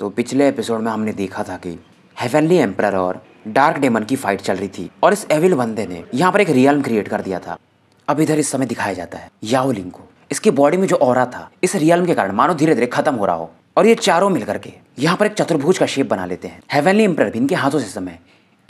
तो पिछले एपिसोड में हमने देखा था कि हेवनली एम्प्रर और डार्क डेमन की फाइट चल रही थी और इस एविल बंदे ने यहाँ पर एक रियल क्रिएट कर दिया था अब इधर इस समय दिखाया जाता है याओलिंग को इसकी बॉडी में जो और था इस रियल के कारण मानो धीरे धीरे खत्म हो रहा हो और ये चारों मिलकर के यहाँ पर एक चतुर्भुज का शेप बना लेते हैं हेवनली एम्प्रर भी इनके हाथों से समय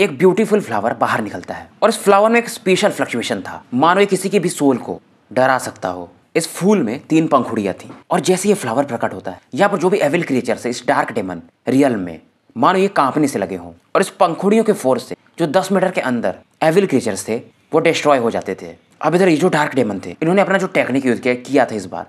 एक ब्यूटीफुल फ्लावर बाहर निकलता है और इस फ्लावर में एक स्पेशल फ्लक्चुएशन था मानो ये किसी के भी सोल को डरा सकता हो इस फूल में तीन पंखुड़ियां थी और जैसे ये फ्लावर प्रकट होता है यहाँ पर जो भी एविल क्रिएचर है इस डार्क डेमन रियल में मानो ये कांपने से लगे हों और इस पंखुड़ियों के फोर्स से जो दस मीटर के अंदर एविल क्रिएचर्स थे वो डिस्ट्रॉय हो जाते थे अब इधर ये जो डार्क डेमन थे इन्होंने अपना जो टेक्निक यूज किया किया था इस बार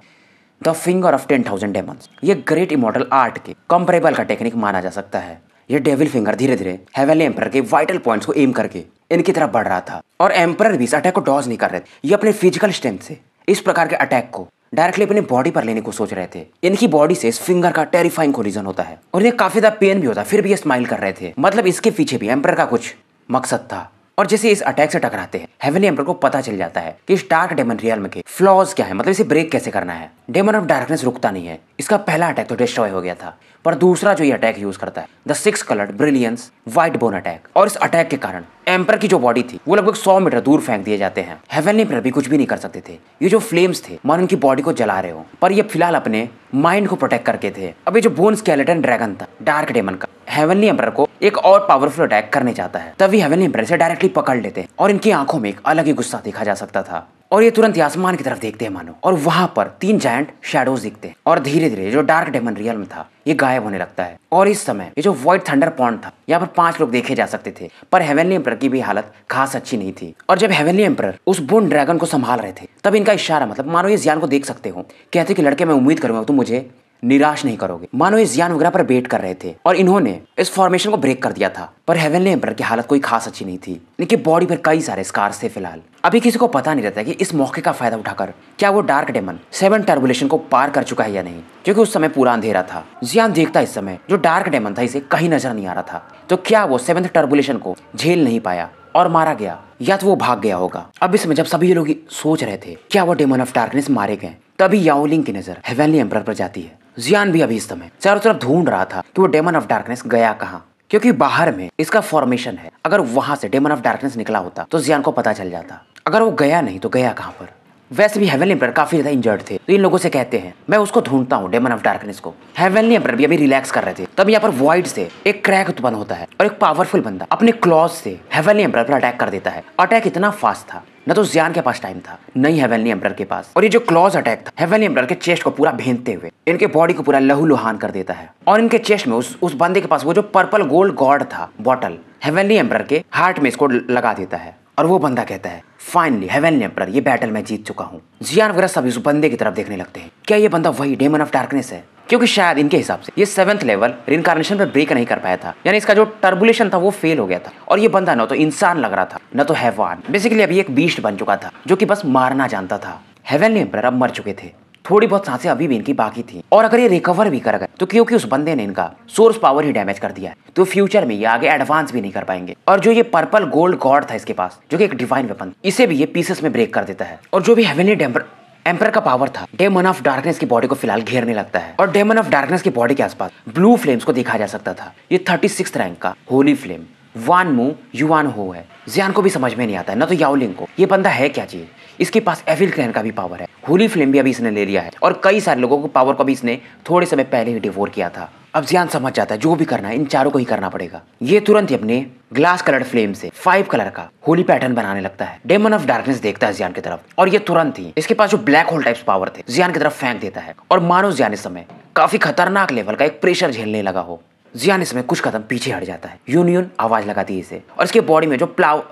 the finger of ten thousand demon ये ग्रेट इमोटल आर्ट के कंपरेबल का टेक्निक माना जा सकता है ये डेविल फिंगर धीरे धीरे हेवेली एम्पर के वाइटल पॉइंट्स को एम करके इनकी तरफ बढ़ रहा था और एम्पर भी इस अटैक को डॉज नहीं कर रहे थे ये अपने फिजिकल स्ट्रेंथ से इस प्रकार के अटैक को डायरेक्टली अपनी बॉडी पर लेने को सोच रहे थे इनकी बॉडी से इस फिंगर का टेरिफाइंग कोलिजन होता है और ये काफी ज्यादा पेन भी होता फिर भी ये स्माइल कर रहे थे मतलब इसके पीछे भी एम्पर का कुछ मकसद था और जैसे इस अटैक से टकराते हैं हेवनली एम्पर को पता चल जाता है कि इस डार्क डेमन रियल में के फ्लॉज क्या है मतलब इसे ब्रेक कैसे करना है डेमन ऑफ डार्कनेस रुकता नहीं है इसका पहला अटैक तो डिस्ट्रॉय हो गया था पर दूसरा जो ये अटैक यूज करता है the six coloured brilliance white bone attack और इस अटैक के कारण एम्पर की जो बॉडी थी वो लगभग सौ मीटर दूर फेंक दिए जाते हैं हेवनली एम्पर भी कुछ भी नहीं कर सकते थे ये जो फ्लेम्स थे मान उनकी बॉडी को जला रहे हो पर ये फिलहाल अपने माइंड को प्रोटेक्ट करके थे अब ये जो बोन स्केलेटन ड्रैगन था डार्क डेमन का हेवनली एम्पर को एक और पावरफुल अटैक करने जाता है तभी हेवनली एम्पर से डायरेक्टली पकड़ लेते हैं और इनकी आंखों में एक अलग ही गुस्सा देखा जा सकता था और ये तुरंत आसमान की तरफ देखते हैं मानो और वहां पर तीन जायंट शेडोज दिखते हैं और धीरे धीरे जो डार्क डेमन रियल में था ये गायब होने लगता है और इस समय ये जो व्हाइट थंडर पॉइंट था यहाँ पर पांच लोग देखे जा सकते थे पर हेवनली एम्पर की भी हालत खास अच्छी नहीं थी और जब हेवनली एम्पर उस बोन ड्रैगन को संभाल रहे थे तब इनका इशारा मतलब मानो ये ज्ञान को देख सकते हो कहते कि लड़के मैं उम्मीद करूंगा तुम मुझे निराश नहीं करोगे मानो इस जियान वगैरह पर वेट कर रहे थे और इन्होंने इस फॉर्मेशन को ब्रेक कर दिया था पर हेवनली एम्पर की हालत कोई खास अच्छी नहीं थी इनकी बॉडी पर कई सारे स्कार्स थे फिलहाल अभी किसी को पता नहीं रहता कि इस मौके का फायदा उठाकर क्या वो डार्क डेमन सेवन टर्बुलेशन को पार कर चुका है या नहीं क्योंकि उस समय पूरा अंधेरा था जियान देखता इस समय जो डार्क डेमन था इसे कहीं नजर नहीं आ रहा था तो क्या वो सेवन टर्बुलेशन को झेल नहीं पाया और मारा गया या तो वो भाग गया होगा अब इसमें जब सभी लोग सोच रहे थे क्या वो डेमन ऑफ डार्कनेस मारे गए तभी याओलिंग की नजर हेवनली एम्पर पर जाती है जियान भी अभी इस समय चारों तरफ ढूंढ रहा था कि वो डेमन ऑफ डार्कनेस गया कहाँ क्योंकि बाहर में इसका फॉर्मेशन है अगर वहां से डेमन ऑफ डार्कनेस निकला होता तो जियान को पता चल जाता अगर वो गया नहीं तो गया कहाँ पर वैसे भी हेवनली एम्पर काफी ज्यादा इंजर्ड थे तो इन लोगों से कहते हैं मैं उसको ढूंढता हूँ डेमन ऑफ डार्कनेस को हेवनली एम्पर भी अभी रिलैक्स कर रहे थे तब यहाँ पर वाइड से एक क्रैक उत्पन्न होता है और एक पावरफुल बंदा अपने क्लॉज से हेवनली एम्पर पर अटैक कर देता है अटैक इतना फास्ट था न तो जियान के पास टाइम था नहीं हेवनली एम्पर के पास और ये जो क्लॉज अटैक था हेवनली एम्पर के चेस्ट को पूरा भेंटते हुए इनके बॉडी को पूरा लहू लुहान कर देता है और इनके चेस्ट में उस उस बंदे के पास वो जो पर्पल गोल्ड गॉड था बॉटल हेवनली एम्पर के हार्ट में इसको लगा देता है और वो बंदा कहता है फाइनली हेवनली एम्पर ये बैटल मैं जीत चुका हूँ जियान वगैरह सब इस बंदे की तरफ देखने लगते हैं क्या ये बंदा वही डेमन ऑफ डार्कनेस है क्योंकि शायद इनके हिसाब से ये सेवंथ लेवल रिनकारनेशन पर ब्रेक नहीं कर पाया था यानी इसका जो टर्बुलेशन था वो फेल हो गया था और ये बंदा ना तो इंसान लग रहा था न तो हैवान बेसिकली अभी एक बीस्ट बन चुका था जो कि बस मारना जानता था हेवनली एम्पर अब मर चुके थे थोड़ी बहुत सांसें अभी भी इनकी बाकी थी और अगर ये रिकवर भी कर गए तो क्योंकि उस बंदे ने इनका सोर्स पावर ही डैमेज कर दिया है तो फ्यूचर में ये आगे एडवांस भी नहीं कर पाएंगे और जो ये पर्पल गोल्ड गॉड था इसके पास जो कि एक डिवाइन वेपन इसे भी ये पीसेस में ब्रेक कर देता है और जो भी हेवनली डेम्पर एम्पर का पावर था डेमन ऑफ डार्कनेस की बॉडी को फिलहाल घेरने लगता है और डेमन ऑफ डार्कनेस की बॉडी के आसपास ब्लू फ्लेम्स को देखा जा सकता था ये थर्टी सिक्स रैंक का होली फ्लेम वन मू युवान हो है जियान को भी समझ में नहीं आता है ना तो याओलिंग को ये बंदा है क्या चीज इसके पास एविल क्लैन का भी पावर है होली फ्लेम भी अभी इसने ले लिया है और कई सारे लोगों को पावर को भी इसने थोड़े समय पहले ही डिवोर किया था अब ज्ञान समझ जाता है जो भी करना है इन चारों को ही करना पड़ेगा ये तुरंत ही अपने ग्लास कलर फ्लेम से फाइव कलर का होली पैटर्न बनाने लगता है डेमन ऑफ डार्कनेस देखता है ज्ञान की तरफ और ये तुरंत ही इसके पास जो ब्लैक होल टाइप्स पावर थे ज्ञान की तरफ फेंक देता है और मानो ज्ञान इस समय काफी खतरनाक लेवल का एक प्रेशर झेलने लगा हो जियान इसमें कुछ कदम पीछे हट जाता है यूनियन आवाज लगाती है इसे और इसके बॉडी में जो प्लाव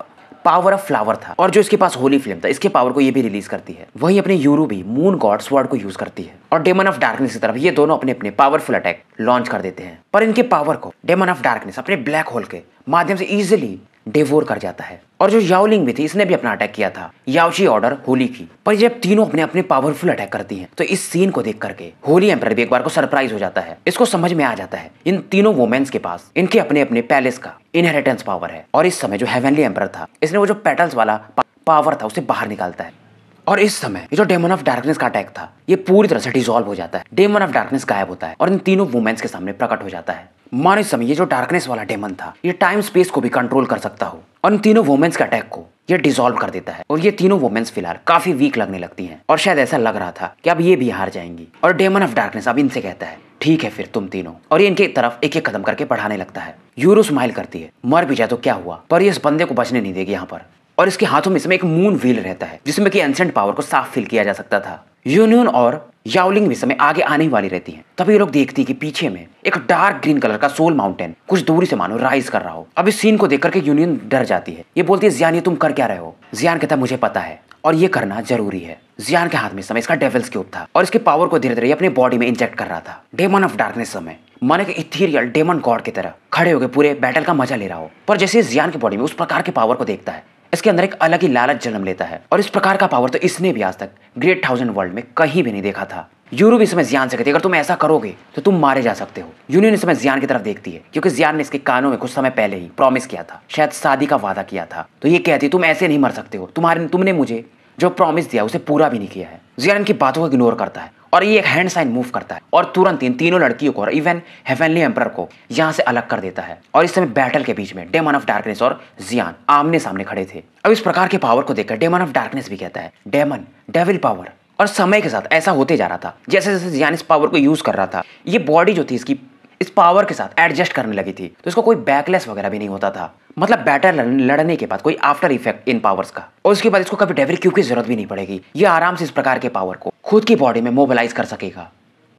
पावर ऑफ फ्लावर था और जो इसके पास होली फिल्म था इसके पावर को ये भी रिलीज करती है वहीं अपने यूरो भी मून गॉड स्वर्ड को यूज करती है और डेमन ऑफ डार्कनेस की तरफ ये दोनों अपने अपने पावरफुल अटैक लॉन्च कर देते हैं पर इनके पावर को डेमन ऑफ डार्कनेस अपने ब्लैक होल के माध्यम से इजिली डेवोर कर जाता है और जो याओलिंग भी थी इसने भी अपना अटैक किया था याओशी ऑर्डर होली की पर जब तीनों अपने अपने पावरफुल अटैक करती हैं तो इस सीन को देख करके होली एम्पर भी एक बार को सरप्राइज हो जाता है इसको समझ में आ जाता है इन तीनों वुमेन्स के पास इनके अपने अपने पैलेस का इनहेरिटेंस पावर है और इस समय जो हेवनली एम्पर था इसने वो जो पेटल्स वाला पावर था उसे बाहर निकालता है और इस समय ये जो डेमन ऑफ डार्कनेस का अटैक था ये पूरी तरह से डिजोल्व हो जाता है डेमन ऑफ डार्कनेस गायब होता है और इन तीनों वुमेन्स के सामने प्रकट हो जाता है मान इस समय ये जो डार्कनेस वाला डेमन था ये टाइम स्पेस को भी कंट्रोल कर सकता हो और इन तीनों वुमेन्स के अटैक को ये डिजोल्व कर देता है और ये तीनों वुमेन्स फिलहाल काफी वीक लगने लगती हैं और शायद ऐसा लग रहा था कि अब ये भी हार जाएंगी और डेमन ऑफ डार्कनेस अब इनसे कहता है ठीक है फिर तुम तीनों और ये इनके तरफ एक एक कदम करके पढ़ाने लगता है यूरो स्माइल करती है मर भी जाए तो क्या हुआ पर ये इस बंदे को बचने नहीं देगी यहाँ पर और इसके हाथों में इसमें एक मून व्हील रहता है जिसमें कि एंसेंट पावर को साफ फील किया जा सकता था यूनियन और यावलिंग भी समय आगे आने वाली रहती है तभी ये लोग देखती है कि पीछे में एक डार्क ग्रीन कलर का सोल माउंटेन कुछ दूरी से मानो राइज कर रहा हो अब इस सीन को देख करके यूनियन डर जाती है ये बोलती है जियान ये तुम कर क्या रहे हो जियान कहता मुझे पता है और ये करना जरूरी है जियान के हाथ में समय इसका डेविल्स क्यूब था और इसके पावर को धीरे धीरे अपने बॉडी में इंजेक्ट कर रहा था डेमन ऑफ डार्कनेस समय मन एक इथीरियल डेमन गॉड की तरह खड़े होकर पूरे बैटल का मजा ले रहा हो पर जैसे जियान के बॉडी में उस प्रकार के पावर को देखता है इसके अंदर एक अलग ही लालच जन्म लेता है और इस प्रकार का पावर तो इसने भी आज तक ग्रेट थाउजेंड वर्ल्ड में कहीं भी नहीं देखा था यूरोप इस समय ज्ञान से कहती है अगर तुम ऐसा करोगे तो तुम मारे जा सकते हो यूनियन इस समय जियान की तरफ देखती है क्योंकि ज्ञान ने इसके कानों में कुछ समय पहले ही प्रॉमिस किया था शायद शादी का वादा किया था तो ये कहती है तुम ऐसे नहीं मर सकते हो तुम्हारे तुमने मुझे जो प्रॉमिस दिया उसे पूरा भी नहीं किया है जियान की बातों को इग्नोर करता है और ये एक हैंड साइन मूव करता है और तुरंत इन तीनों लड़कियों को और इवन हेवनली एम्पर को यहाँ से अलग कर देता है और इस समय बैटल के बीच में डेमन ऑफ डार्कनेस और जियान आमने सामने खड़े थे अब इस प्रकार के पावर को देखकर डेमन ऑफ डार्कनेस भी कहता है डेमन डेविल पावर और समय के साथ ऐसा होते जा रहा था जैसे जैसे जियान इस पावर को यूज कर रहा था ये बॉडी जो थी इसकी इस पावर के साथ एडजस्ट करने लगी थी तो इसका कोई बैकलेस वगैरह भी नहीं होता था मतलब बैटर लड़ने के बाद कोई आफ्टर इफेक्ट इन पावर्स का और उसके बाद इसको कभी डेवरी क्यू की जरूरत भी नहीं पड़ेगी ये आराम से इस प्रकार के पावर को खुद की बॉडी में मोबिलाइज कर सकेगा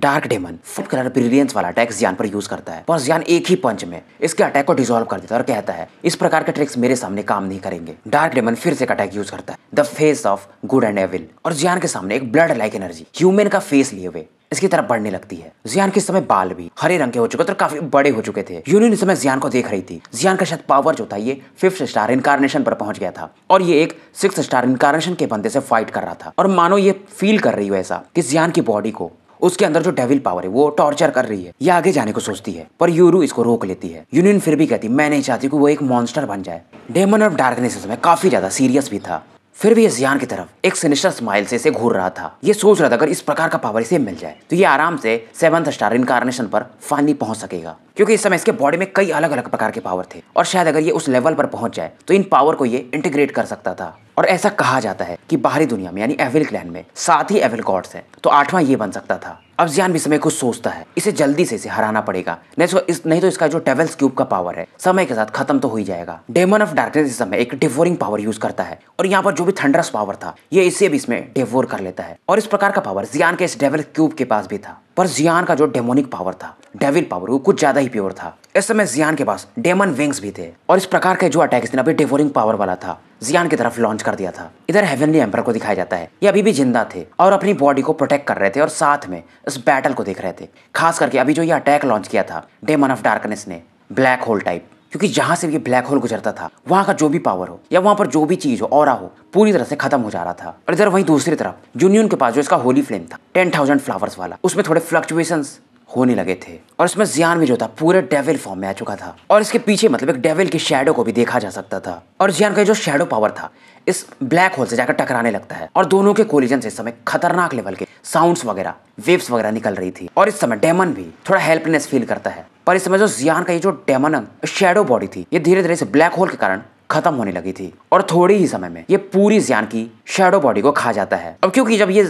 डार्क डेमन फूड कलर ब्रिलियंस वाला अटैक ज्ञान पर यूज करता है पर ज्ञान एक ही पंच में इसके अटैक को डिजोल्व कर देता है और कहता है इस प्रकार के ट्रिक्स मेरे सामने काम नहीं करेंगे डार्क डेमन फिर से एक अटैक यूज करता है the face of good and evil और ज्ञान के सामने एक ब्लड लाइक एनर्जी ह्यूमन का फेस लिए हुए इसकी तरफ बढ़ने लगती है जियान के समय बाल भी हरे रंग के हो चुके थे और काफी बड़े हो चुके थे यूनियन इस समय जियान को देख रही थी जियान का शायद पावर जो था ये फिफ्थ स्टार इनकारनेशन पर पहुंच गया था और ये एक सिक्स स्टार इनकारनेशन के बंदे से फाइट कर रहा था और मानो ये फील कर रही हो ऐसा कि जियान की बॉडी को उसके अंदर जो डेविल पावर है वो टॉर्चर कर रही है या आगे जाने को सोचती है पर यूरू इसको रोक लेती है यूनियन फिर भी कहती मैं नहीं चाहती कि वो एक मॉन्स्टर बन जाए डेमन ऑफ डार्कनेस इसमें काफी ज्यादा सीरियस भी था फिर भी ये जियान की तरफ एक सिनिस्टर स्माइल से इसे घूर रहा था ये सोच रहा था अगर इस प्रकार का पावर इसे मिल जाए तो ये आराम से सेवंथ स्टार इनकारनेशन पर फाइनली पहुंच सकेगा क्योंकि इस समय इसके बॉडी में कई अलग अलग प्रकार के पावर थे और शायद अगर ये उस लेवल पर पहुंच जाए तो इन पावर को ये इंटीग्रेट कर सकता था और ऐसा कहा जाता है कि बाहरी दुनिया में यानी एविल क्लैन में सात ही एविल गॉड्स हैं तो आठवां ये बन सकता था अब जियान भी समय कुछ सोचता है इसे जल्दी से इसे हराना पड़ेगा नहीं तो इस नहीं तो इसका जो डेवल्स क्यूब का पावर है समय के साथ खत्म तो हो ही जाएगा डेमन ऑफ डार्कनेस इस समय एक डिवोरिंग पावर यूज करता है और यहाँ पर जो भी थंडरस पावर था ये इसे भी इसमें डिवोर कर लेता है और इस प्रकार का पावर जियान के इस डेवल क्यूब के पास भी था पर जियान का जो डेमोनिक पावर था डेविल पावर वो कुछ ज्यादा ही प्योर था इस समय जियान के पास डेमन विंग्स भी थे और इस प्रकार के जो अटैक दिन अभी डिवोरिंग पावर वाला था जियान की तरफ लॉन्च कर दिया था इधर हेवनली एम्पर को दिखाया जाता है ये अभी भी जिंदा थे और अपनी बॉडी को प्रोटेक्ट कर रहे थे और साथ में इस बैटल को देख रहे थे खास करके अभी जो ये अटैक लॉन्च किया था डेमन ऑफ डार्कनेस ने ब्लैक होल टाइप क्योंकि जहां से ये ब्लैक होल गुजरता था वहां का जो भी पावर हो या वहां पर जो भी चीज हो और हो पूरी तरह से खत्म हो जा रहा था और इधर वहीं दूसरी तरफ जूनियन के पास जो इसका होली फ्लेम था टेन थाउजेंड फ्लावर्स वाला उसमें थोड़े फ्लक्चुएशंस होने लगे थे और इसमें जियान भी जो था पूरे डेविल फॉर्म में आ चुका था और इसके पीछे मतलब एक डेविल की शेडो को भी देखा जा सकता था और जियान का जो शेडो पावर था इस ब्लैक होल से जाकर टकराने लगता है और दोनों के कोलिजन से इस समय खतरनाक लेवल के साउंड्स वगैरह वेव्स वगैरह निकल रही थी और इस समय डेमन भी थोड़ा हेल्पलेस फील करता है पर इस समय जो जियान का ये जो डेमन शेडो बॉडी थी ये धीरे धीरे से ब्लैक होल के कारण खत्म होने लगी थी और थोड़ी ही समय में ये पूरी जियान की शेडो बॉडी को खा जाता है अब क्योंकि जब ये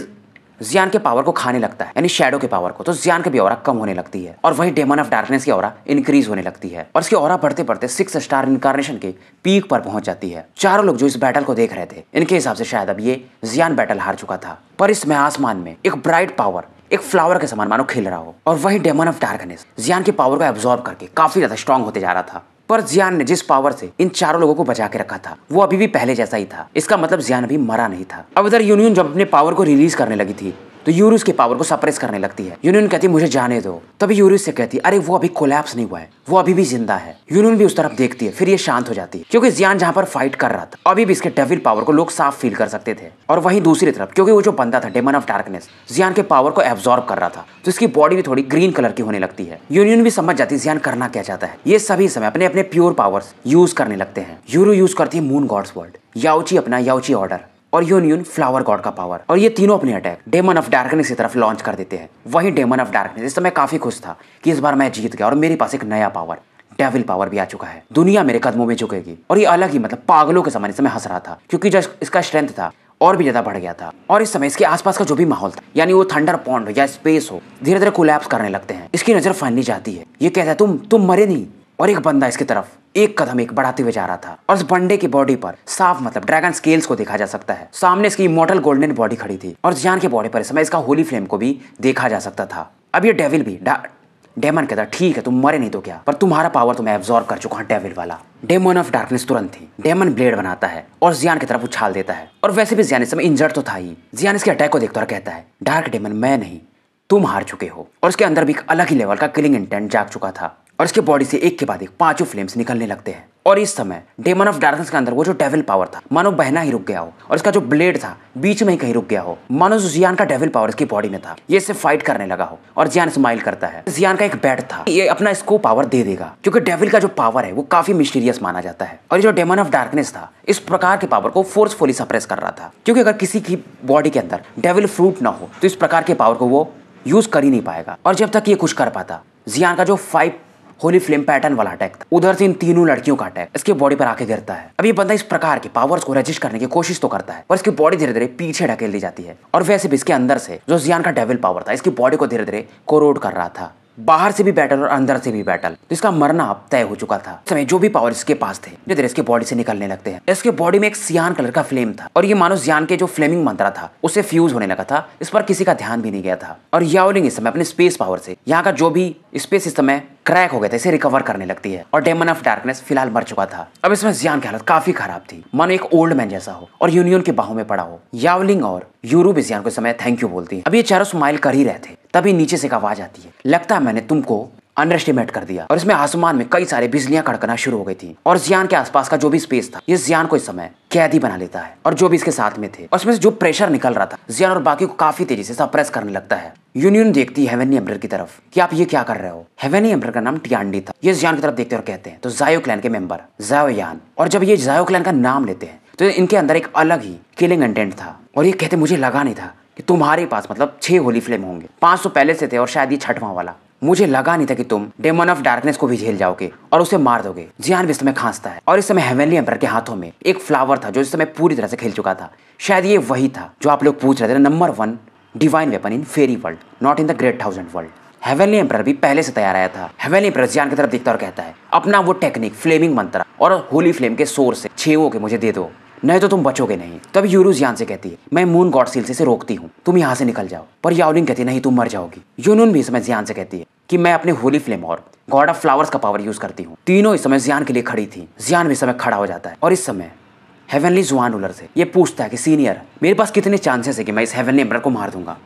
जियान के पावर को खाने लगता है यानी शेडो के पावर को तो जियान की भी और कम होने लगती है और वही डेमन ऑफ डार्कनेस की और इंक्रीज होने लगती है और इसकी और बढ़ते बढ़ते सिक्स स्टार इनकारनेशन के पीक पर पहुंच जाती है चारों लोग जो इस बैटल को देख रहे थे इनके हिसाब से शायद अब ये जियान बैटल हार चुका था पर इसमें आसमान में एक ब्राइट पावर एक फ्लावर के समान मानो खिल रहा हो और वही डेमन ऑफ डार्कनेस जियान की पावर को एब्जॉर्ब करके काफी ज्यादा स्ट्रॉन्ग होते जा रहा था पर जियान ने जिस पावर से इन चारों लोगों को बचा के रखा था वो अभी भी पहले जैसा ही था इसका मतलब जियान अभी मरा नहीं था अब इधर यूनियन जब अपने पावर को रिलीज करने लगी थी तो यूरूस के पावर को सप्रेस करने लगती है यूनियन कहती है मुझे जाने दो तभी यूरूस से कहती है अरे वो अभी कोलैप्स नहीं हुआ है वो अभी भी जिंदा है यूनियन भी उस तरफ देखती है फिर ये शांत हो जाती है क्योंकि जियान जहाँ पर फाइट कर रहा था अभी भी इसके डेविल पावर को लोग साफ फील कर सकते थे और वहीं दूसरी तरफ क्योंकि वो जो बंदा था डेमन ऑफ डार्कनेस जियान के पावर को एब्जॉर्ब कर रहा था तो इसकी बॉडी भी थोड़ी ग्रीन कलर की होने लगती है यूनियन भी समझ जाती है जियान करना क्या चाहता है ये सभी समय अपने अपने प्योर पावर्स यूज करने लगते हैं यूरो यूज करती है मून गॉड्स वर्ल्ड याउची अपना याउची ऑर्डर और यूनियन फ्लावर गॉड का पावर और ये तीनों अपने अटैक डेमन ऑफ डार्कनेस की तरफ लॉन्च कर देते हैं वही डेमन ऑफ डार्कनेस इस समय काफी खुश था कि इस बार मैं जीत गया और मेरे पास एक नया पावर डेविल पावर भी आ चुका है दुनिया मेरे कदमों में झुकेगी और ये अलग ही मतलब पागलों के समय इस समय हंस रहा था क्योंकि जो इसका स्ट्रेंथ था और भी ज्यादा बढ़ गया था और इस समय इसके आसपास का जो भी माहौल था यानी वो थंडर पॉन्ड या स्पेस हो धीरे धीरे कोलैप्स करने लगते हैं इसकी नजर फैलनी जाती है ये कहता है तुम तुम मरे नहीं और एक बंदा इसकी तरफ एक कदम एक बढ़ाते हुए जा रहा था और उस बंडे की बॉडी पर साफ मतलब ड्रैगन स्केल्स को देखा जा सकता है सामने इसकी मॉडल गोल्डन बॉडी खड़ी थी और जान के बॉडी पर इस समय इसका होली फ्लेम को भी देखा जा सकता था अब ये डेविल भी डेमन कहता ठीक है तुम मरे नहीं तो क्या पर तुम्हारा पावर तो मैं एब्जॉर्व कर चुका हूँ डेविल वाला डेमन ऑफ डार्कनेस तुरंत थी डेमन ब्लेड बनाता है और जियान की तरफ उछाल देता है और वैसे भी जियान इस समय इंजर्ड तो था ही जियान इसके अटैक को देखता और कहता है डार्क डेमन मैं नहीं तुम हार चुके हो और उसके अंदर भी एक अलग ही लेवल का किलिंग इंटेंट जाग चुका था और इसके बॉडी से एक के बाद एक पांचों फ्लेम्स निकलने लगते हैं और इस समय डेमन ऑफ डार्कनेस के अंदर वो जो डेविल पावर था मानो बहना ही रुक गया हो और इसका जो ब्लेड था बीच में ही कहीं रुक गया हो मानो जियान का डेविल पावर इसकी बॉडी में था ये इसे फाइट करने लगा हो और जियान स्माइल करता है जियान का एक बैट था ये अपना इसको पावर दे देगा क्योंकि डेविल का जो पावर है वो काफी मिस्टीरियस माना जाता है और ये जो डेमन ऑफ डार्कनेस था इस प्रकार के पावर को फोर्सफुली सप्रेस कर रहा था क्योंकि अगर किसी की बॉडी के अंदर डेविल फ्रूट ना हो तो इस प्रकार के पावर को वो यूज कर ही नहीं पाएगा और जब तक ये कुछ कर पाता जियान का जो फाइव होली फ्लेम पैटर्न वाला अटैक था उधर से इन तीनों लड़कियों का अटैक इसके बॉडी पर आके गिरता है अब ये बंदा इस प्रकार के पावर्स को रजिस्ट करने की कोशिश तो करता है पर इसकी बॉडी धीरे धीरे पीछे ढकेल दी जाती है और वैसे भी इसके अंदर से जो जियान का डेविल पावर था इसकी बॉडी को धीरे धीरे कोरोड कर रहा था बाहर से भी बैटल और अंदर से भी बैटल तो इसका मरना अब तय हो चुका था समय जो भी पावर इसके पास थे धीरे इसके बॉडी से निकलने लगते हैं इसके बॉडी में एक सियान कलर का फ्लेम था और ये मानो ज्ञान के जो फ्लेमिंग मंत्रा था उसे फ्यूज होने लगा था इस पर किसी का ध्यान भी नहीं गया था और यावलिंग इस समय अपने स्पेस पावर से यहाँ का जो भी स्पेस इस समय क्रैक हो गया था इसे रिकवर करने लगती है और डेमन ऑफ डार्कनेस फिलहाल मर चुका था अब इसमें जियान की हालत काफी खराब थी मन एक ओल्ड मैन जैसा हो और यूनियन के बाहों में पड़ा हो यावलिंग और यूरू भी जियान को समय थैंक यू बोलती है अब ये चारों स्माइल कर ही रहे थे तभी नीचे से एक आवाज आती है लगता है मैंने तुमको अंडरस्टिमेट कर दिया और इसमें आसमान में कई सारे बिजलियां कड़कना शुरू हो गई थी और जियान के आसपास का जो भी स्पेस था ये जियान को इस समय कैदी बना लेता है और जो भी इसके साथ में थे और इसमें से जो प्रेशर निकल रहा था जियान और बाकी को काफी तेजी से सप्रेस करने लगता है यूनियन देखती है हेवेनी की तरफ कि आप ये क्या कर रहे हो हेवेनी एम्बर का नाम टियांडी था ये जियान की तरफ देखते और कहते हैं तो जायो क्लैन के मेंबर जायो यान और जब ये जायो क्लैन का नाम लेते हैं तो इनके अंदर एक अलग ही किलिंग इंटेंट था और ये कहते मुझे लगा नहीं था कि तुम्हारे पास मतलब छह होली फ्लेम होंगे पांच तो पहले से थे और शायद ये छठवां वाला मुझे लगा नहीं था कि तुम डेमन ऑफ डार्कनेस को भी झेल जाओगे और उसे मार दोगे जियान भी इस समय खांसता है और इस समय हेवनली एम्पर के हाथों में एक फ्लावर था जो इस समय पूरी तरह से खेल चुका था शायद ये वही था जो आप लोग पूछ रहे थे number one divine weapon in fairy world not in the great thousand world heavenly emperor भी पहले से तैयार आया था हेवेली एम्पर जियान की तरफ दिखता और कहता है अपना वो टेक्निक फ्लेमिंग मंत्र और होली फ्लेम के सोर से छेवों के मुझे दे दो नहीं तो तुम बचोगे नहीं तभी यूरूज यान से कहती है मैं मून गॉड सील से रोकती हूँ तुम यहाँ से निकल जाओ पर याओलिन कहती है नहीं तुम मर जाओगी यूनून भी इस समय ज्ञान से कहती है कि मैं अपने होली फ्लेम और गॉड ऑफ फ्लावर्स का पावर यूज करती हूँ तीनों इस समय ज्ञान के लिए खड़ी थी ज्ञान भी समय खड़ा हो जाता है और इस समय हेवनली जुआन उलर से ये पूछता है कि सीनियर मेरे पास कितने चांसेस है कि मैं इस हेवनली एम्बर को मार दूंगा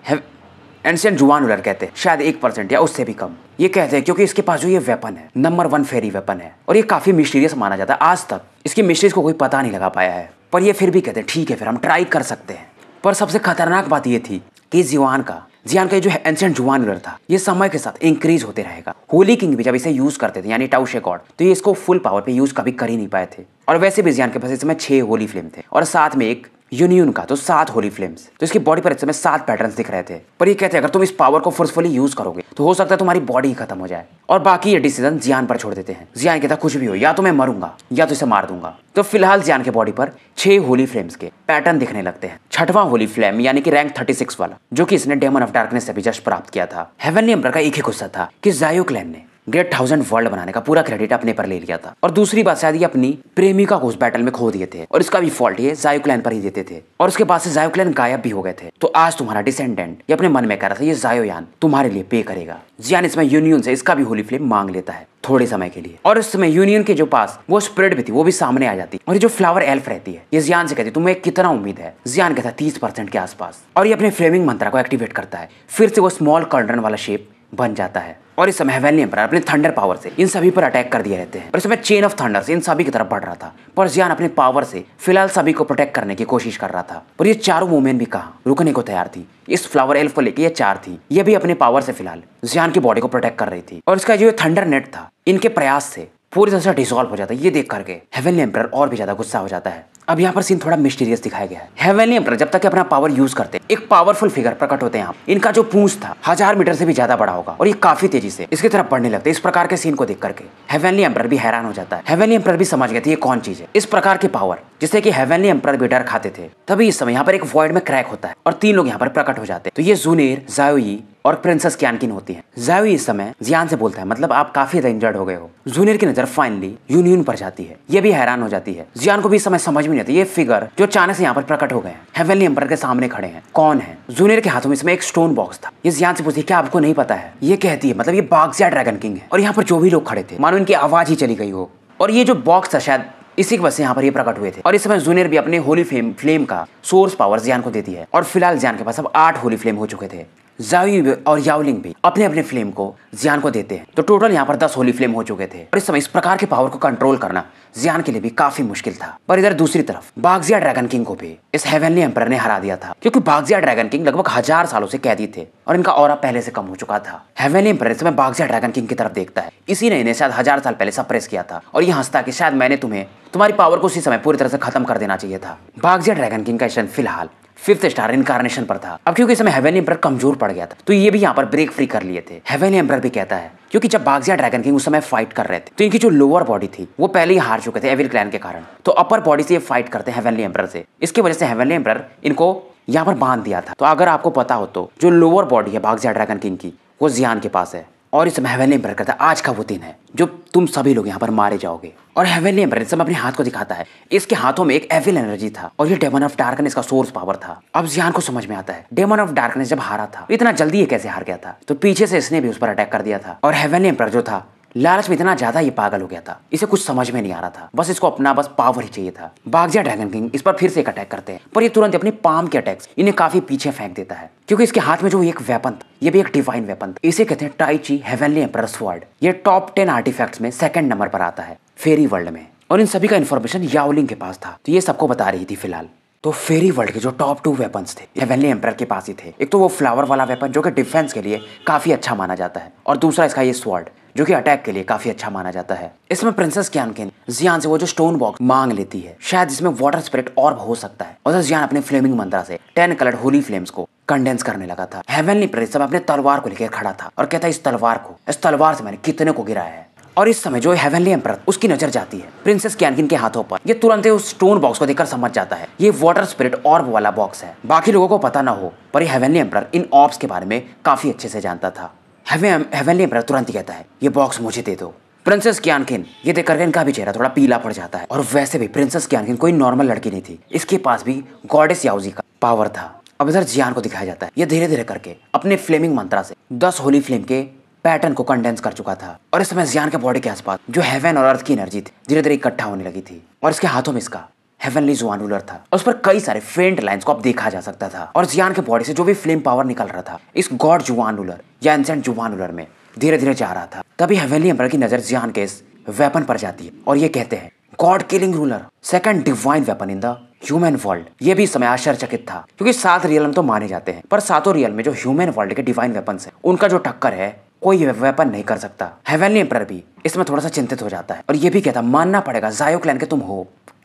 एंशियन जुआन उलर कहते हैं शायद एक परसेंट या उससे भी कम ये कहते हैं क्योंकि इसके पास जो ये वेपन है नंबर वन फेरी वेपन है और ये काफी मिस्टीरियस माना जाता है आज तक इसकी मिस्ट्रीज को कोई पता नहीं लगा पाया है पर ये फिर भी कहते हैं ठीक है फिर हम ट्राई कर सकते हैं पर सबसे खतरनाक बात ये थी कि जीवान का जियान का ये जो है एंशियंट जुआन रूलर था ये समय के साथ इंक्रीज होते रहेगा होली किंग भी जब इसे यूज करते थे यानी टाउ शेकॉर्ड तो ये इसको फुल पावर पे यूज कभी कर ही नहीं पाए थे और वैसे भी जियान के पास इस समय छह होली फिल्म थे और साथ में एक यूनियन का तो सात होली फ्लेम्स तो इसकी बॉडी पर इस समय सात पैटर्न दिख रहे थे पर ये कहते हैं अगर तुम इस पावर को फोर्सफुली यूज करोगे तो हो सकता है तुम्हारी बॉडी ही खत्म हो जाए और बाकी ये डिसीजन जियान पर छोड़ देते हैं जियान कहता कुछ भी हो या तो मैं मरूंगा या तो इसे मार दूंगा तो फिलहाल जियान के बॉडी पर छह होली फ्लेम्स के पैटर्न दिखने लगते हैं छठवां होली फ्लेम यानी कि रैंक सिक्स वाला जो कि इसने डेमन ऑफ डार्कनेस से भी जस्ट प्राप्त किया था हेवन एम्बर का एक ही गुस्सा था कि जायो क्लैन ने ग्रेट थाउजेंड वर्ल्ड बनाने का पूरा क्रेडिट अपने पर ले लिया था और दूसरी बात शायद ये अपनी प्रेमिका को उस बैटल में खो दिए थे और इसका भी फॉल्ट ये जायोक्लैन पर ही देते थे और उसके बाद से जायोक्लैन गायब भी हो गए थे तो आज तुम्हारा डिसेंडेंट ये अपने मन में कह रहा था ये जायोयान तुम्हारे लिए पे करेगा जियान इसमें यूनियन से इसका भी होली फ्लेम मांग लेता है थोड़े समय के लिए और उस समय यूनियन के जो पास वो स्प्रेड भी थी वो भी सामने आ जाती और ये जो फ्लावर एल्फ रहती है ये जियान से कहती तुम्हें कितना उम्मीद है जियान कहता तीस परसेंट के आसपास और ये अपने फ्लेमिंग मंत्रा को एक्टिवेट करता है फिर से वो स्मॉल कर्डन वाला शेप बन जाता है और इस समय हेवेनली पर अपने थंडर पावर से इन सभी पर अटैक कर दिए रहते हैं और इस समय चेन ऑफ थंडर से इन सभी की तरफ बढ़ रहा था पर जियान अपने पावर से फिलहाल सभी को प्रोटेक्ट करने की कोशिश कर रहा था पर ये चारों वुमेन भी कहा रुकने को तैयार थी इस फ्लावर एल्फ को लेकर ये चार थी ये भी अपने पावर से फिलहाल जियान की बॉडी को प्रोटेक्ट कर रही थी और इसका जो थंडर नेट था इनके प्रयास से पूरी तरह से डिसॉल्व हो जाता है ये देख करके हेवेनली एम्पायर और भी ज्यादा गुस्सा हो जाता है अब यहाँ पर सीन थोड़ा मिस्टीरियस दिखाया गया है जब तक अपना पावर यूज करते एक पावरफुल फिगर प्रकट होते हैं आप इनका जो पूछ था हजार मीटर से भी ज्यादा बड़ा होगा और ये काफी तेजी से इसकी तरफ बढ़ने लगते इस प्रकार के सीन को देख करके हेवनली एम्पर भी हैरान हो जाता है भी समझ गए थे ये कौन चीज है इस प्रकार के पावर जिससे की हेवनली एम्पर भी डर खाते थे तभी इस समय यहाँ पर एक वॉइड में क्रैक होता है और तीन लोग यहाँ पर प्रकट हो जाते हैं तो ये जूनियर जायोई और प्रिंसेस क्यानकिन होती है जायो इस समय जियान से बोलता है मतलब आप काफी इंजर्ड हो गए हो जूनियर की नजर फाइनली यूनियन पर जाती है ये भी हैरान हो जाती है जियान को भी इस समय समझ में नहीं आती ये फिगर जो अचानक से यहाँ पर प्रकट हो गए हैवेली एम्पर के सामने खड़े हैं कौन है जूनियर के हाथों में इसमें एक स्टोन बॉक्स था ये ज्ञान से पूछती क्या आपको नहीं पता है ये कहती है मतलब ये बागजिया ड्रैगन किंग है और यहाँ पर जो भी लोग खड़े थे मानो इनकी आवाज ही चली गई हो और ये जो बॉक्स था शायद इसी की वजह से यहाँ पर ये प्रकट हुए थे और इस समय जूनियर भी अपने होली फ्लेम फ्लेम का सोर्स पावर जियान को देती है और फिलहाल जियान के पास अब आठ होली फ्लेम हो चुके थे जावी और यावलिंग भी अपने अपने फ्लेम को जियान को देते हैं तो टोटल यहाँ पर दस होली फ्लेम हो चुके थे और इस समय इस प्रकार के पावर को कंट्रोल करना जियान के लिए भी काफी मुश्किल था पर इधर दूसरी तरफ बागजिया ड्रैगन किंग को भी इस हेवनली एम्पर ने हरा दिया था क्योंकि बागजिया ड्रैगन किंग लगभग हजार सालों से कैदी थे और इनका और पहले से कम हो चुका था हेवनली एम्पर इस समय बागजिया ड्रैगन किंग की तरफ देखता है इसी ने इन्हें शायद हजार साल पहले सप्रेस किया था और ये हंसता की शायद मैंने तुम्हें तुम्हारी पावर को उसी समय पूरी तरह से खत्म कर देना चाहिए था बागजिया ड्रैगन किंग का फिलहाल फिफ्थ स्टार इनकारनेशन पर था अब क्योंकि इस समय हेवन एम्पर कमजोर पड़ गया था तो ये भी यहाँ पर ब्रेक फ्री कर लिए थे हेवन एम्पर भी कहता है क्योंकि जब बागजिया ड्रैगन किंग उस समय फाइट कर रहे थे तो इनकी जो लोअर बॉडी थी वो पहले ही हार चुके थे एविल क्लैन के कारण तो अपर बॉडी से ये फाइट करते हैं एम्पर से इसकी वजह से हेवनली एम्पर इनको यहाँ पर बांध दिया था तो अगर आपको पता हो तो जो लोअर बॉडी है बागजिया ड्रैगन किंग की वो जियान के पास है और इस हेवेनली एम्पायर है आज का वो दिन है जो तुम सभी लोग यहाँ पर मारे जाओगे और हेवेनली एम्पायर सब अपने हाथ को दिखाता है इसके हाथों में एक एविल एनर्जी था और ये डेमन ऑफ डार्कनेस इसका सोर्स पावर था अब जियान को समझ में आता है डेमन ऑफ डार्कनेस जब हारा था इतना जल्दी ये कैसे हार गया था तो पीछे से इसने भी उस पर अटैक कर दिया था और हेवेनली एम्पायर जो था लालच में इतना ज्यादा ये पागल हो गया था इसे कुछ समझ में नहीं आ रहा था बस इसको अपना बस पावर ही चाहिए था बागजिया ड्रैगन किंग इस पर फिर से एक अटैक करते हैं पर ये तुरंत अपने पाम के अटैक्स इन्हें काफी पीछे फेंक देता है क्योंकि इसके हाथ में जो एक वेपन था ये भी एक डिवाइन वेपन था इसे कहते हैं टाइची हेवनली एम्पर स्वार्ड ये टॉप टेन आर्टिफैक्ट्स में सेकंड नंबर पर आता है फेरी वर्ल्ड में और इन सभी का इन्फॉर्मेशन याओलिंग के पास था तो ये सबको बता रही थी फिलहाल तो फेरी वर्ल्ड के जो टॉप टू वेपन्स थे हेवनली एम्पर के पास ही थे एक तो वो फ्लावर वाला वेपन जो कि डिफेंस के लिए काफी अच्छा माना जाता है और दूसरा इसका ये स्वॉर्ड जो कि अटैक के लिए काफी अच्छा माना जाता है इसमें प्रिंसेस ज्ञान के जियान से वो जो स्टोन बॉक्स मांग लेती है शायद इसमें वाटर स्प्रिट और हो सकता है और जियान अपने फ्लेमिंग मंत्रा से टेन कलर होली फ्लेम्स को कंडेंस करने लगा था हेवनली प्रिंस सब अपने तलवार को लेकर खड़ा था और कहता इस तलवार को इस तलवार से मैंने कितने को गिराया है और इस समय जो हेवनली एम्पर उसकी नजर जाती है प्रिंसेस कैनकिन के हाथों पर ये तुरंत उस स्टोन बॉक्स को देखकर समझ जाता है ये वाटर स्पिरिट ऑर्ब वाला बॉक्स है बाकी लोगों को पता ना हो पर ये हेवनली एम्पर इन ऑर्ब्स के बारे में काफी अच्छे से जानता था हेवनली एम्पर तुरंत ही कहता है ये बॉक्स मुझे दे दो प्रिंसेस क्यानकिन ये देखकर इनका भी चेहरा थोड़ा पीला पड़ जाता है और वैसे भी प्रिंसेस क्यानकिन कोई नॉर्मल लड़की नहीं थी इसके पास भी गॉडेस याउजी का पावर था अब इधर जियान को दिखाया जाता है ये धीरे धीरे करके अपने फ्लेमिंग मंत्रा से दस होली फ्लेम के पैटर्न को कंडेंस कर चुका था और इस समय जियान के बॉडी के आसपास जो हेवन और अर्थ की एनर्जी थी धीरे धीरे इकट्ठा होने लगी थी और इसके हाथों में इसका हेवनली जुआनुलर था और उस पर कई सारे फेंट लाइंस को अब देखा जा सकता था और जियान के बॉडी से जो भी फ्लेम पावर निकल रहा था इस गॉड जुआनुलर या एंसेंट जुआनुलर में धीरे धीरे जा रहा था तभी हेवनली एम्पर की नजर जियान के इस वेपन पर जाती है और ये कहते हैं god killing ruler second divine weapon in the human world ये भी समय आश्चर्यचकित था क्योंकि सात रियल तो माने जाते हैं पर सातों रियल में जो ह्यूमन वर्ल्ड के डिवाइन वेपन है उनका जो टक्कर है कोई वेपन नहीं कर सकता हेवनली एम्पर भी इसमें थोड़ा सा चिंतित हो जाता है और ये भी कहता मानना पड़ेगा जायो क्लैन के तुम हो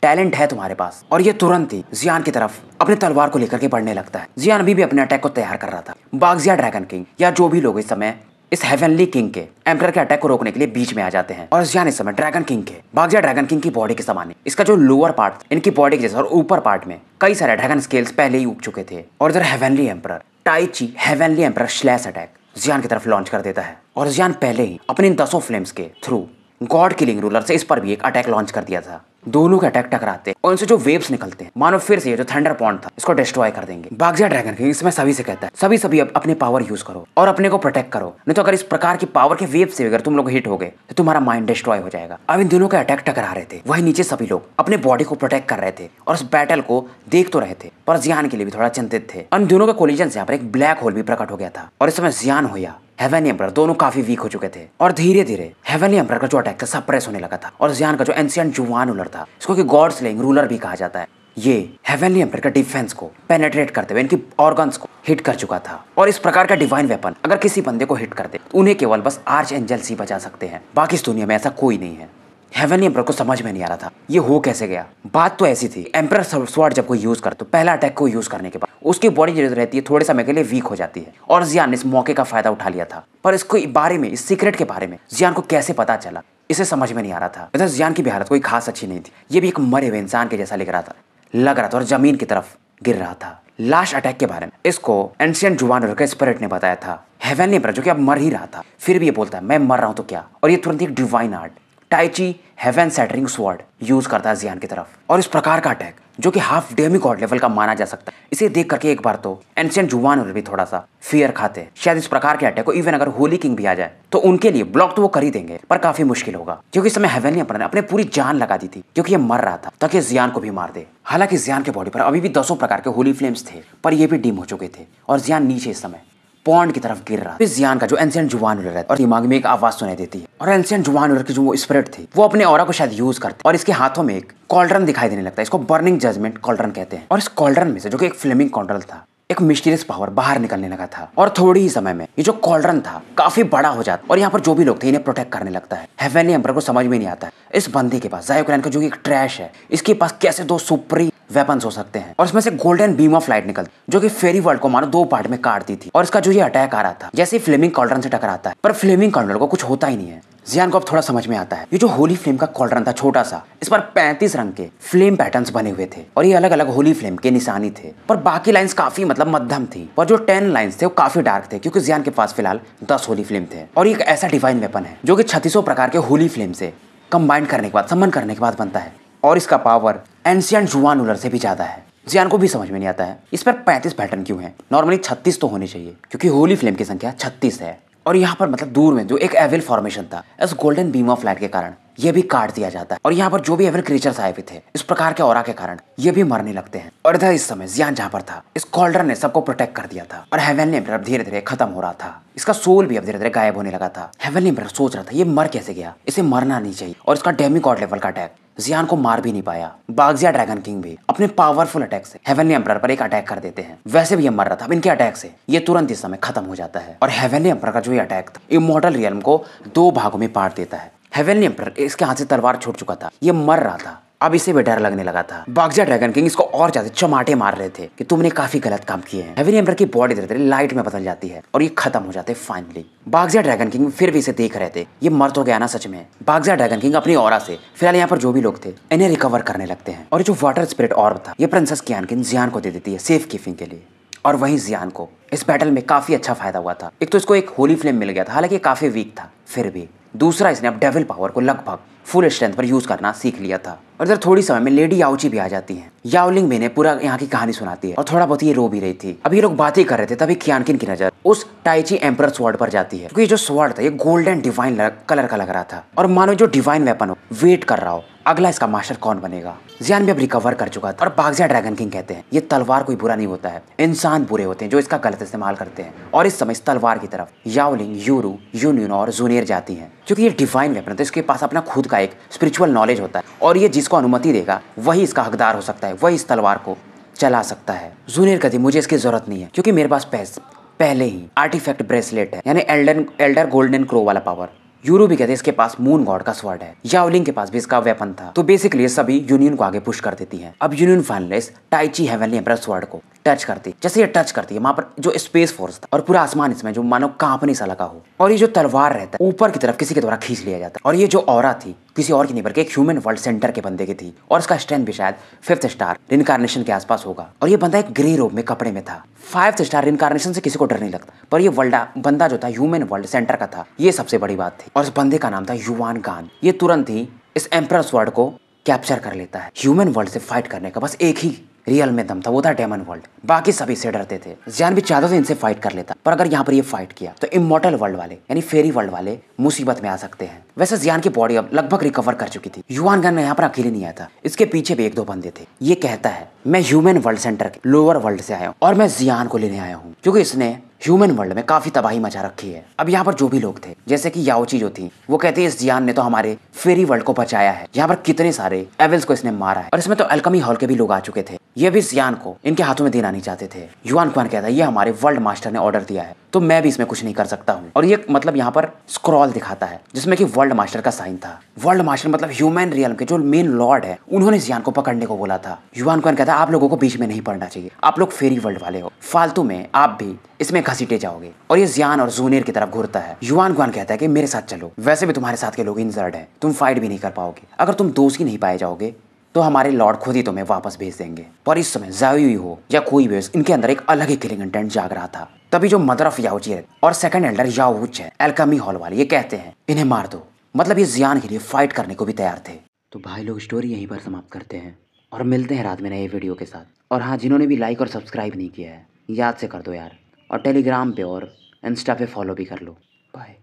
टैलेंट है तुम्हारे पास और ये तुरंत ही जियान की तरफ अपने तलवार को लेकर के बढ़ने लगता है जियान अभी भी अपने अटैक को तैयार कर रहा था बागजिया ड्रैगन किंग या जो भी लोग इस समय इस हेवनली किंग के एम्पर के अटैक को रोकने के लिए बीच में आ जाते हैं और जियान इस समय ड्रैगन किंग के बागजिया ड्रैगन किंग की बॉडी के समान है इसका जो लोअर पार्ट इनकी बॉडी के जैसे और ऊपर पार्ट में कई सारे ड्रैगन स्केल्स पहले ही उग चुके थे और इधर heavenly emperor Taichi heavenly emperor slash attack Jian की तरफ लॉन्च कर देता है और जियान पहले ही अपने इन दसों फ्लेम्स के थ्रू गॉड किलिंग रूलर से इस पर भी एक अटैक लॉन्च कर दिया था दोनों के अटैक टकराते हैं और इनसे जो वेव्स निकलते हैं मानो फिर से ये जो थंडर पॉइंट था इसको डिस्ट्रॉय कर देंगे बागजा ड्रैगन किंग इसमें सभी से कहता है सभी सभी अब अपने पावर यूज करो और अपने को प्रोटेक्ट करो नहीं तो अगर इस प्रकार की पावर के वेव से अगर तुम लोग हिट हो गए तो तुम्हारा माइंड डिस्ट्रॉय हो जाएगा अब इन दोनों के अटैक टकरा रहे थे वही नीचे सभी लोग अपने बॉडी को प्रोटेक्ट कर रहे थे और उस बैटल को देख तो रहे थे पर जियान के लिए भी थोड़ा चिंतित थे इन दोनों के कोलिजन से यहाँ पर एक ब्लैक होल भी प्रकट हो गया था और इस समय जियान हो हेवन एम्पर दोनों काफी वीक हो चुके थे और धीरे धीरे हेवन एम्पर का जो अटैक था सप्रेस होने लगा था और जियान का जो एंशियंट जुआन उलर था इसको कि गॉड स्लिंग रूलर भी कहा जाता है ये हेवनली एम्पर का डिफेंस को पेनेट्रेट करते हुए इनकी ऑर्गन्स को हिट कर चुका था और इस प्रकार का डिवाइन वेपन अगर किसी बंदे को हिट कर दे तो उन्हें केवल बस आर्च एंजल्स ही बचा सकते हैं बाकी इस दुनिया में ऐसा कोई नहीं है हेवन एम्पर को समझ में नहीं आ रहा था ये हो कैसे गया बात तो ऐसी थी एम्पर स्वाड जब कोई यूज कर तो पहला अटैक को यूज करने के बाद उसकी बॉडी जो रहती है थोड़े समय के लिए वीक हो जाती है और जियान ने इस मौके का फायदा उठा लिया था पर इसको बारे में इस सीक्रेट के बारे में जियान को कैसे पता चला इसे समझ में नहीं आ रहा था मतलब जियान की भी हालत कोई खास अच्छी नहीं थी ये भी एक मरे हुए इंसान के जैसा लिख रहा था लग रहा था और जमीन की तरफ गिर रहा था लास्ट अटैक के बारे में इसको एंशियन जुवान का स्पिरिट ने बताया था हेवन ने जो कि अब मर ही रहा था फिर भी ये बोलता है मैं मर रहा हूँ तो क्या और ये तुरंत एक divine art Taichi heaven shattering sword use करता है जियान की तरफ और इस प्रकार का अटैक जो कि हाफ डेमी गॉड लेवल का माना जा सकता है इसे देख करके एक बार तो एंशियंट और भी थोड़ा सा फियर खाते हैं शायद इस प्रकार के अटैक को इवन अगर होली किंग भी आ जाए तो उनके लिए ब्लॉक तो वो कर ही देंगे पर काफी मुश्किल होगा क्योंकि इस समय हेवन ने अपने अपने पूरी जान लगा दी थी क्योंकि ये मर रहा था ताकि जियान को भी मार दे हालांकि जियान के बॉडी पर अभी भी दसों प्रकार के होली फ्लेम्स थे पर यह भी डीम हो चुके थे और जियान नीचे इस समय पॉन्ड की तरफ गिर रहा है जियान का जो एंशियंट जुआन उलर है और दिमाग में एक आवाज सुनाई देती है और एंशियंट जुआन उलर की जो वो स्प्रिट थी वो अपने और को शायद यूज करते और इसके हाथों में एक कॉल्ड्रन दिखाई देने लगता है इसको बर्निंग जजमेंट कॉल्ड्रन कहते हैं और इस कॉल्ड्रन में से जो कि एक फ्लेमिंग कॉल्ड्रन था एक मिस्टीरियस पावर बाहर निकलने लगा था और थोड़ी ही समय में ये जो कॉल्ड्रन था काफी बड़ा हो जाता और यहाँ पर जो भी लोग थे इन्हें प्रोटेक्ट करने लगता है हेवेनली एम्पर को समझ में नहीं आता इस बंदे के पास जायोक्रैन का जो एक ट्रैश है इसके पास कैसे दो सुप्रीम वेपन्स हो सकते हैं और इसमें से गोल्डन बीम ऑफ लाइट निकलती जो कि फेरी वर्ल्ड को मानो दो पार्ट में काटती थी और इसका जो ये अटैक आ रहा था जैसे फ्लेमिंग कॉल्ड्रन से टकराता है पर फ्लेमिंग कॉल्ड्रन को कुछ होता ही नहीं है जियान को अब थोड़ा समझ में आता है ये जो होली फ्लेम का कॉल्ड्रन था छोटा सा इस पर 35 रंग के फ्लेम पैटर्न्स बने हुए थे और ये अलग अलग होली फ्लेम के निशानी थे पर बाकी लाइंस काफी मतलब मध्यम थी और जो 10 लाइंस थे वो काफी डार्क थे क्योंकि जियान के पास फिलहाल 10 होली फ्लेम थे और ये एक ऐसा डिवाइन वेपन है जो कि छत्तीसों प्रकार के होली फ्लेम से कंबाइंड करने के बाद सम्मान करने के बाद बनता है और इसका पावर एंशियंट जुआन रूलर से भी ज़्यादा है जियान को भी समझ में नहीं आता है इस पर 35 पैटर्न क्यों है नॉर्मली 36 तो होने चाहिए क्योंकि होली फ्लेम की संख्या 36 है और यहाँ पर मतलब दूर में जो एक एविल फॉर्मेशन था इस गोल्डन बीम ऑफ लाइट के कारण ये भी काट दिया जाता है और यहाँ पर जो भी एविल क्रिएचर्स आए हुए थे इस प्रकार के और के कारण ये भी मरने लगते हैं और इधर इस समय जियान जहाँ पर था इस कॉल्डर ने सबको प्रोटेक्ट कर दिया था और हेवन ने मतलब धीरे धीरे खत्म हो रहा था इसका सोल भी अब धीरे धीरे गायब होने लगा था हेवन एम्पर मतलब सोच रहा था ये मर कैसे गया इसे मरना नहीं चाहिए और इसका डेमी लेवल का अटैक जियान को मार भी नहीं पाया बागजिया ड्रैगन किंग भी अपने पावरफुल अटैक से हेवनली एम्पर पर एक अटैक कर देते हैं वैसे भी ये मर रहा था अब इनके अटैक से ये तुरंत इस समय खत्म हो जाता है और हेवनली एम्पर का जो ये अटैक था इमोटल रियलम को दो भागों में पाट देता है हेवनली एम्पर इसके हाथ से तलवार छोड़ चुका था ये मर रहा था अब इसे भी डर लगने लगा था बागजा ड्रैगन किंग इसको और ज्यादा चमाटे मार रहे थे कि तुमने काफी गलत काम किए हैं एम्बर की बॉडी धीरे धीरे लाइट में बदल जाती है और ये खत्म हो जाते फाइनली बागजा ड्रैगन किंग फिर भी इसे देख रहे थे ये मर तो गया ना सच में बागजा ड्रैगन किंग अपनी और से फिलहाल यहाँ पर जो भी लोग थे इन्हें रिकवर करने लगते हैं और जो वाटर स्प्रिट और था ये प्रिंसेस ज्ञान किंग जियान को दे देती है सेफ कीपिंग के लिए और वहीं जियान को इस बैटल में काफी अच्छा फायदा हुआ था एक तो इसको एक होली फ्लेम मिल गया था हालांकि काफी वीक था फिर भी दूसरा इसने अब डेविल पावर को लगभग फुल स्ट्रेंथ पर यूज करना सीख लिया था और इधर थोड़ी समय में लेडी याउची भी आ जाती है याओलिंग भी ने पूरा यहाँ की कहानी सुनाती है और थोड़ा बहुत ये रो भी रही थी अब ये लोग ही कर रहे थे तभी खियानकिन की नजर उस टाइची एम्पर स्वर्ड पर जाती है क्योंकि जो स्वर्ड था ये गोल्डन डिवाइन कलर का लग रहा था और मानो जो डिवाइन वेपन हो वेट कर रहा हो अगला इसका मास्टर कौन बनेगा जियान भी अब रिकवर कर चुका था और बागजिया ड्रैगन किंग कहते हैं ये तलवार कोई बुरा नहीं होता है इंसान बुरे होते हैं जो इसका गलत इस्तेमाल करते हैं और इस समय इस तलवार की तरफ याओलिंग यूरू यून यून और जूनियर जाती है क्योंकि ये डिवाइन वेपन है तो इसके पास अपना खुद का एक स्पिरिचुअल नॉलेज होता है और ये जिसको अनुमति देगा वही इसका हकदार हो सकता है वही इस तलवार को चला सकता है जूनियर कहती मुझे इसकी जरूरत नहीं है क्योंकि मेरे पास पहले ही आर्टिफैक्ट ब्रेसलेट है यानी एल्डर एल्डर गोल्डन क्रो वाला पावर यूरो भी कहते हैं इसके पास मून गॉड का स्वर्ड है यावलिंग के पास भी इसका वेपन था तो बेसिकली सभी यूनियन को आगे पुश कर देती है अब union finalist Taichi heavenly emperor sword को टच करती जैसे ये टच करती है वहां पर जो स्पेस फोर्स था और पूरा आसमान इसमें जो मानो कांपने सा लगा हो और ये जो तलवार रहता है ऊपर की तरफ किसी के द्वारा खींच लिया जाता है और ये जो और थी किसी और की नहीं बल्कि एक ह्यूमन वर्ल्ड सेंटर के बंदे की थी और इसका स्ट्रेंथ भी शायद फिफ्थ स्टार रिनकारनेशन के आसपास होगा और ये बंदा एक ग्रे रोब में कपड़े में था फाइव स्टार रिनकारनेशन से किसी को डर नहीं लगता पर ये वर्ल्डा बंदा जो था ह्यूमन वर्ल्ड सेंटर का था ये सबसे बड़ी बात थी और इस बंदे का नाम था युवान गान ये तुरंत ही इस एम्प्रस वर्ड को कैप्चर कर लेता है ह्यूमन वर्ल्ड से फाइट करने का बस एक ही रियल में दम था वो था डेमन वर्ल्ड बाकी सभी से डरते थे जैन भी चाहता था इनसे फाइट कर लेता पर अगर यहाँ पर ये फाइट किया तो इमोटल वर्ल्ड वाले यानी फेरी वर्ल्ड वाले मुसीबत में आ सकते हैं वैसे जियान की बॉडी अब लगभग रिकवर कर चुकी थी युवान गन यहाँ पर अकेले नहीं आया था इसके पीछे भी एक दो बंदे थे ये कहता है मैं ह्यूमन वर्ल्ड सेंटर के लोअर वर्ल्ड से आया हूँ और मैं जियान को लेने आया हूँ क्योंकि इसने ह्यूमन वर्ल्ड में काफ़ी तबाही मचा रखी है अब यहाँ पर जो भी लोग थे जैसे कि याओची जो थी वो कहती है इस जियान ने तो हमारे फेरी वर्ल्ड को बचाया है यहाँ पर कितने सारे एवल्स को इसने मारा है और इसमें तो एल्कमी हॉल के भी लोग आ चुके थे ये भी इस जियान को इनके हाथों में देना नहीं चाहते थे युवान क्वान कहता है ये हमारे वर्ल्ड मास्टर ने ऑर्डर दिया है तो मैं भी इसमें कुछ नहीं कर सकता हूँ और ये मतलब यहाँ पर स्क्रॉल दिखाता है जिसमें कि वर्ल्ड मास्टर का साइन था वर्ल्ड मास्टर मतलब ह्यूमन रियल के जो मेन लॉर्ड है उन्होंने जियान को पकड़ने को बोला था युवान क्वान कहता है आप लोगों को बीच में नहीं पड़ना चाहिए आप लोग फेरी वर्ल्ड वाले हो फालतू में आप भी इसमें घसीटे जाओगे और ये जियान और जूनियर की तरफ घूरता है युवान गुआन कहता है कि मेरे साथ चलो वैसे भी तुम्हारे साथ के लोग इंजर्ड हैं तुम फाइट भी नहीं कर पाओगे अगर तुम दोस्त ही नहीं पाए जाओगे तो हमारे लॉर्ड खुद ही तुम्हें वापस भेज देंगे पर इस समय जावी हो या कोई भी इनके अंदर एक अलग ही किलिंग इंटेंट जाग रहा था तभी जो मदर ऑफ याउची है और सेकंड एल्डर याउच है एलकामी हॉल वाले ये कहते हैं इन्हें मार दो मतलब ये जियान के लिए फाइट करने को भी तैयार थे तो भाई लोग स्टोरी यहीं पर समाप्त करते हैं और मिलते हैं रात में नए वीडियो के साथ और हाँ जिन्होंने भी लाइक और सब्सक्राइब नहीं किया है याद से कर दो यार और टेलीग्राम पे और इंस्टा पे फॉलो भी कर लो बाय